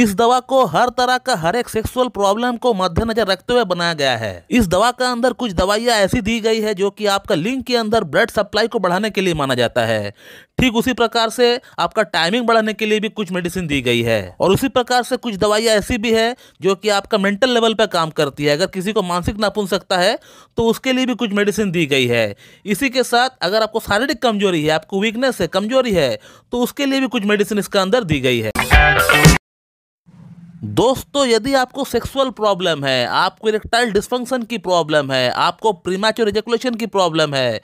इस दवा को हर तरह का हर एक सेक्सुअल प्रॉब्लम को मद्देनजर रखते हुए बनाया गया है इस दवा का अंदर कुछ दवाइयाँ ऐसी दी गई है जो कि आपका लिंग के अंदर ब्लड सप्लाई को बढ़ाने के लिए माना जाता है ठीक उसी प्रकार से आपका टाइमिंग बढ़ाने के लिए भी कुछ मेडिसिन दी गई है और उसी प्रकार से कुछ दवाइयाँ ऐसी भी है जो कि आपका मेंटल लेवल पर काम करती है अगर किसी को मानसिक नापुन सकता है तो उसके लिए भी कुछ मेडिसिन दी गई है इसी के साथ अगर आपको शारीरिक कमजोरी है आपको वीकनेस है कमजोरी है तो उसके लिए भी कुछ मेडिसिन इसके अंदर दी गई है दोस्तों यदि आपको सेक्सुअल प्रॉब्लम है आपको इरेक्टाइल डिस्फंक्शन की प्रॉब्लम है आपको प्रीमाचोर एजेकुलेशन की प्रॉब्लम है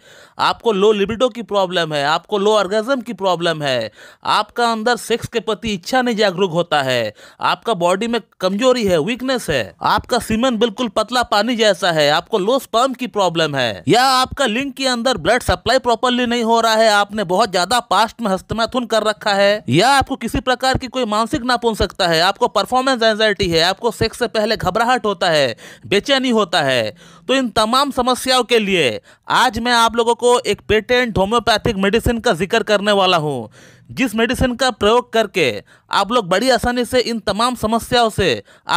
आपको लो लिबिडो की प्रॉब्लम है आपको लो ऑर्गेजम की प्रॉब्लम है आपका अंदर सेक्स के प्रति इच्छा नहीं जागरूक होता है आपका बॉडी में कमजोरी है वीकनेस है आपका सीमन बिल्कुल पतला पानी जैसा है आपको लो स्पर्म की प्रॉब्लम है या आपका लिंग के अंदर ब्लड सप्लाई प्रॉपरली नहीं हो रहा है आपने बहुत ज्यादा पास्ट में हस्तमैथुन कर रखा है या आपको किसी प्रकार की कोई मानसिक नापुन सकता है आपको परफॉर्म परफॉर्मेंस एंजाइटी है आपको सेक्स से पहले घबराहट होता है बेचैनी होता है तो इन तमाम समस्याओं के लिए आज मैं आप लोगों को एक पेटेंट होम्योपैथिक मेडिसिन का जिक्र करने वाला हूँ जिस मेडिसिन का प्रयोग करके आप लोग बड़ी आसानी से इन तमाम समस्याओं से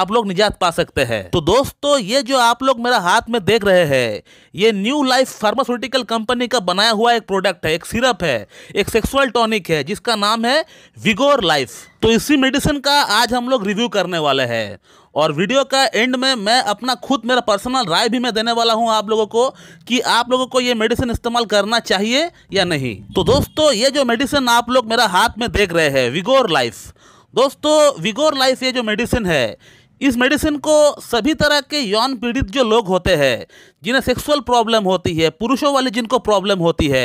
आप लोग निजात पा सकते हैं तो दोस्तों ये जो आप लोग मेरा हाथ में देख रहे हैं ये न्यू लाइफ फार्मास्यूटिकल कंपनी का बनाया हुआ एक प्रोडक्ट है एक सिरप है एक सेक्सुअल टॉनिक है जिसका नाम है विगोर लाइफ तो इसी मेडिसिन का आज हम लोग रिव्यू करने वाले हैं और वीडियो का एंड में मैं अपना खुद मेरा पर्सनल राय भी मैं देने वाला हूँ आप लोगों को कि आप लोगों को ये मेडिसिन इस्तेमाल करना चाहिए या नहीं तो दोस्तों ये जो मेडिसिन आप लोग मेरा हाथ में देख रहे हैं विगोर लाइफ दोस्तों विगोर लाइफ ये जो मेडिसिन है इस मेडिसिन को सभी तरह के यौन पीड़ित जो लोग होते हैं जिन्हें सेक्सुअल प्रॉब्लम होती है पुरुषों वाले जिनको प्रॉब्लम होती है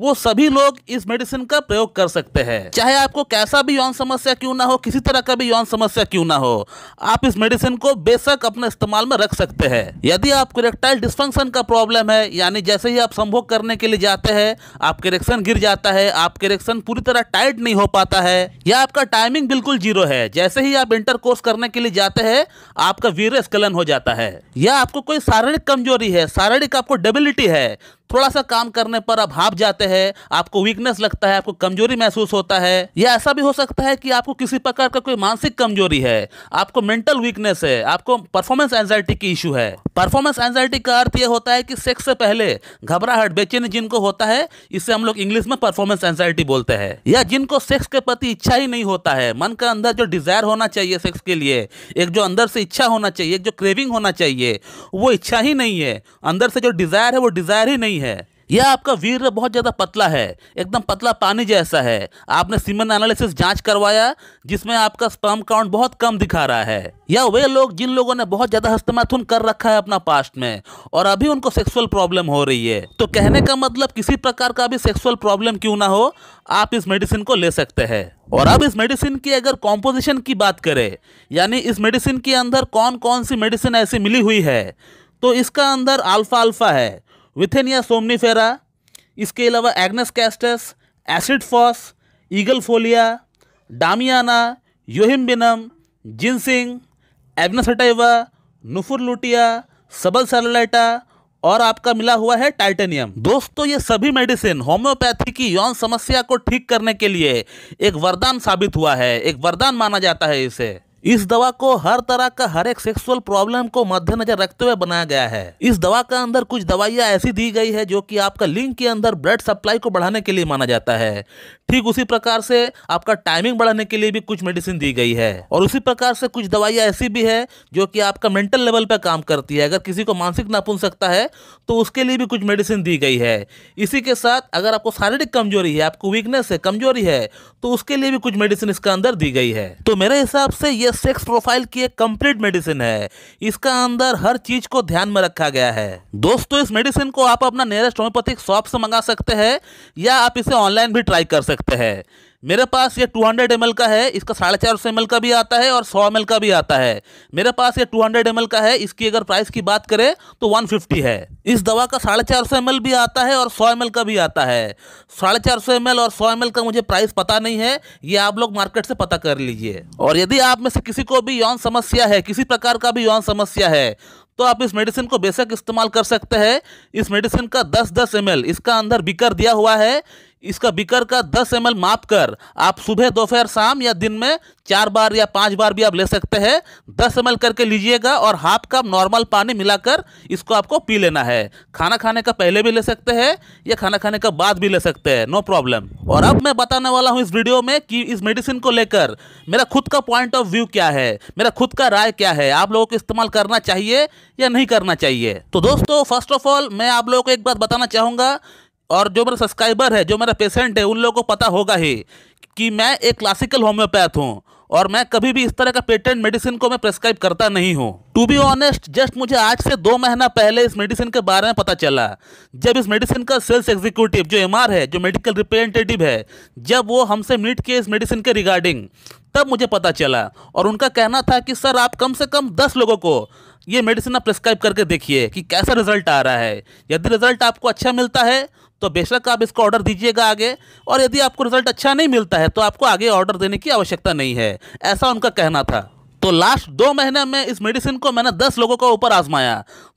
वो सभी लोग इस मेडिसिन का प्रयोग कर सकते हैं चाहे आपको कैसा भी यौन समस्या क्यों ना हो किसी तरह का भी यौन समस्या क्यों ना हो आप इस मेडिसिन को बेशक अपने इस्तेमाल में रख सकते हैं यदि आपको रेक्टाइल डिस्फंक्शन का प्रॉब्लम है यानी जैसे ही आप संभोग करने के लिए जाते हैं आपके रेक्शन गिर जाता है आपके रेक्शन पूरी तरह टाइट नहीं हो पाता है या आपका टाइमिंग बिल्कुल जीरो है जैसे ही आप इंटर कोर्स करने के लिए जाते हैं है आपका वीर स्खलन हो जाता है या आपको कोई शारीरिक कमजोरी है शारीरिक आपको डेबिलिटी है थोड़ा सा काम करने पर आप हाफ जाते हैं आपको वीकनेस लगता है आपको कमजोरी महसूस होता है या ऐसा भी हो सकता है कि आपको किसी प्रकार का कोई मानसिक कमजोरी है आपको मेंटल वीकनेस है आपको परफॉर्मेंस एंजाइटी की इशू है परफॉर्मेंस एंजाइटी का अर्थ यह होता है कि सेक्स से पहले घबराहट बेचैनी जिनको होता है इसे हम लोग इंग्लिश में परफॉर्मेंस एंजाइटी बोलते हैं या जिनको सेक्स के प्रति इच्छा ही नहीं होता है मन के अंदर जो डिजायर होना चाहिए सेक्स के लिए एक जो अंदर से इच्छा होना चाहिए जो क्रेविंग होना चाहिए वो इच्छा ही नहीं है अंदर से जो डिज़ायर है वो डिज़ायर ही नहीं है यह आपका वीर बहुत ज़्यादा पतला है एकदम पतला पानी जैसा है आपने सीमन एनालिसिस जांच करवाया जिसमें आपका स्पर्म काउंट बहुत कम दिखा रहा है या वे लोग जिन लोगों ने बहुत ज़्यादा हस्तमाथुन कर रखा है अपना पास्ट में और अभी उनको सेक्सुअल प्रॉब्लम हो रही है तो कहने का मतलब किसी प्रकार का भी सेक्सुअल प्रॉब्लम क्यों ना हो आप इस मेडिसिन को ले सकते हैं और अब इस मेडिसिन की अगर कॉम्पोजिशन की बात करें यानी इस मेडिसिन के अंदर कौन कौन सी मेडिसिन ऐसी मिली हुई है तो इसका अंदर अल्फा अल्फा है विथेनिया सोमनीफेरा इसके अलावा Agnus castus acid phos Aegle folia Damiana Yohimbinum ginseng एग्नसटाइवा नुफुर लुटिया सबल सेलोलाइटा और आपका मिला हुआ है टाइटेनियम दोस्तों ये सभी मेडिसिन होम्योपैथी की यौन समस्या को ठीक करने के लिए एक वरदान साबित हुआ है एक वरदान माना जाता है इसे इस दवा को हर तरह का हर एक सेक्सुअल प्रॉब्लम को मद्देनजर रखते हुए बनाया गया है इस दवा का अंदर कुछ दवाइयाँ ऐसी दी गई है जो कि आपका लिंग के अंदर ब्लड सप्लाई को बढ़ाने के लिए माना जाता है ठीक उसी प्रकार से आपका टाइमिंग बढ़ाने के लिए भी कुछ मेडिसिन दी गई है और उसी प्रकार से कुछ दवाइयाँ ऐसी भी है जो कि आपका मेंटल लेवल पर काम करती है अगर किसी को मानसिक नापुन सकता है तो उसके लिए भी कुछ मेडिसिन दी गई है इसी के साथ अगर आपको शारीरिक कमजोरी है आपको वीकनेस है कमजोरी है तो उसके लिए भी कुछ मेडिसिन इसका अंदर दी गई है तो मेरे हिसाब से ये ये सेक्स प्रोफाइल की एक कंप्लीट मेडिसिन है इसका अंदर हर चीज को ध्यान में रखा गया है दोस्तों इस मेडिसिन को आप अपना नियरेस्ट होम्योपैथिक शॉप से मंगा सकते हैं या आप इसे ऑनलाइन भी ट्राई कर सकते हैं मेरे पास ये 200 एम का है इसका साढ़े चार सौ का भी आता है और 100 एम का भी आता है मेरे पास ये 200 एम का है इसकी अगर प्राइस की बात करें तो 150 है इस दवा का साढ़े चार सौ भी आता है और 100 एम का भी आता है साढ़े चार सौ और 100 एम का मुझे प्राइस पता नहीं है ये आप लोग मार्केट से पता कर लीजिए और यदि आप में से किसी को भी यौन समस्या है किसी प्रकार का भी यौन समस्या है तो आप इस मेडिसिन को बेशक इस्तेमाल कर सकते हैं इस मेडिसिन का 10 10 एम इसका अंदर बिकर दिया हुआ है इसका बिकर का 10 एम माप कर आप सुबह दोपहर शाम या दिन में चार बार या पांच बार भी आप ले सकते हैं 10 एम करके लीजिएगा और हाफ कप नॉर्मल पानी मिलाकर इसको आपको पी लेना है खाना खाने का पहले भी ले सकते हैं या खाना खाने का बाद भी ले सकते हैं नो प्रॉब्लम और अब मैं बताने वाला हूँ इस वीडियो में कि इस मेडिसिन को लेकर मेरा खुद का पॉइंट ऑफ व्यू क्या है मेरा खुद का राय क्या है आप लोगों को इस्तेमाल करना चाहिए या नहीं करना चाहिए तो दोस्तों फर्स्ट ऑफ ऑल मैं आप लोगों को एक बात बताना चाहूँगा और जो मेरा सब्सक्राइबर है जो मेरा पेशेंट है उन लोगों को पता होगा ही कि मैं एक क्लासिकल होम्योपैथ हूँ और मैं कभी भी इस तरह का पेटेंट मेडिसिन को मैं प्रेस्क्राइब करता नहीं हूँ टू बी ऑनेस्ट जस्ट मुझे आज से दो महीना पहले इस मेडिसिन के बारे में पता चला जब इस मेडिसिन का सेल्स एग्जीक्यूटिव जो एम है जो मेडिकल रिप्रेजेंटेटिव है जब वो हमसे मीट किए इस मेडिसिन के रिगार्डिंग तब मुझे पता चला और उनका कहना था कि सर आप कम से कम दस लोगों को ये मेडिसिन आप प्रिस्क्राइब करके देखिए कि कैसा रिजल्ट आ रहा है यदि रिजल्ट आपको अच्छा मिलता है तो बेशक आप इसको ऑर्डर दीजिएगा आगे और यदि आपको रिजल्ट अच्छा नहीं मिलता है तो आपको आगे ऑर्डर देने की आवश्यकता नहीं है ऐसा उनका कहना था तो लास्ट दो महीने में इस मेडिसिन को मैंने दस लोगों के ऊपर आजमाया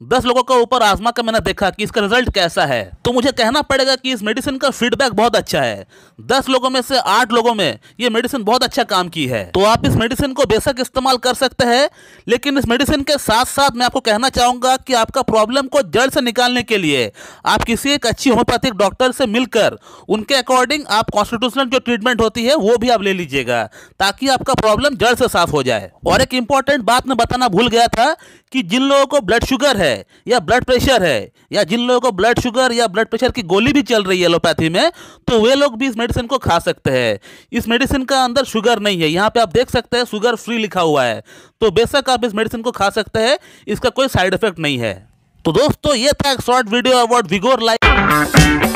दस लोगों के ऊपर आजमा कर मैंने देखा कि इसका रिजल्ट कैसा है तो मुझे कहना पड़ेगा कि इस मेडिसिन का फीडबैक बहुत अच्छा है दस लोगों में से आठ लोगों में ये मेडिसिन बहुत अच्छा काम की है तो आप इस मेडिसिन को बेशक इस्तेमाल कर सकते हैं लेकिन इस मेडिसिन के साथ साथ मैं आपको कहना चाहूंगा कि आपका प्रॉब्लम को जड़ से निकालने के लिए आप किसी एक अच्छी होम्योपैथिक डॉक्टर से मिलकर उनके अकॉर्डिंग आप कॉन्स्टिट्यूशनल जो ट्रीटमेंट होती है वो भी आप ले लीजिएगा ताकि आपका प्रॉब्लम जड़ से साफ हो जाए और और एक इम्पॉर्टेंट बात मैं बताना भूल गया था कि जिन लोगों को ब्लड शुगर है या ब्लड प्रेशर है या जिन लोगों को ब्लड शुगर या ब्लड प्रेशर की गोली भी चल रही है एलोपैथी में तो वे लोग भी इस मेडिसिन को खा सकते हैं इस मेडिसिन का अंदर शुगर नहीं है यहाँ पे आप देख सकते हैं शुगर फ्री लिखा हुआ है तो बेशक आप इस मेडिसिन को खा सकते हैं इसका कोई साइड इफेक्ट नहीं है तो दोस्तों ये था एक short video about vigour life